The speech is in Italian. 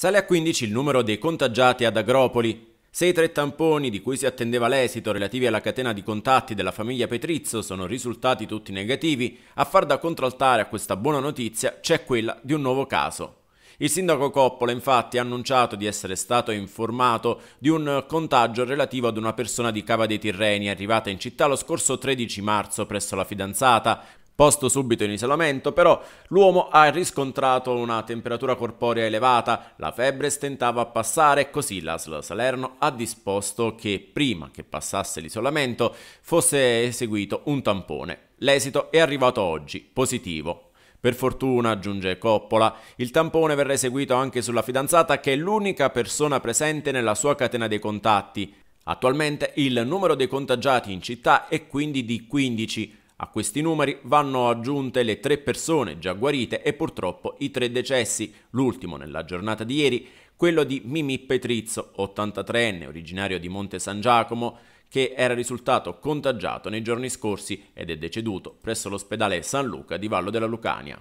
Sale a 15 il numero dei contagiati ad Agropoli. Se i tre tamponi di cui si attendeva l'esito relativi alla catena di contatti della famiglia Petrizzo sono risultati tutti negativi, a far da contraltare a questa buona notizia c'è quella di un nuovo caso. Il sindaco Coppola infatti ha annunciato di essere stato informato di un contagio relativo ad una persona di Cava dei Tirreni arrivata in città lo scorso 13 marzo presso la fidanzata, posto subito in isolamento, però l'uomo ha riscontrato una temperatura corporea elevata, la febbre stentava a passare, così l'ASL Salerno ha disposto che prima che passasse l'isolamento fosse eseguito un tampone. L'esito è arrivato oggi, positivo, per fortuna, aggiunge Coppola, il tampone verrà eseguito anche sulla fidanzata che è l'unica persona presente nella sua catena dei contatti. Attualmente il numero dei contagiati in città è quindi di 15, a questi numeri vanno aggiunte le tre persone già guarite e purtroppo i tre decessi, l'ultimo nella giornata di ieri, quello di Mimì Petrizzo, 83enne, originario di Monte San Giacomo, che era risultato contagiato nei giorni scorsi ed è deceduto presso l'ospedale San Luca di Vallo della Lucania.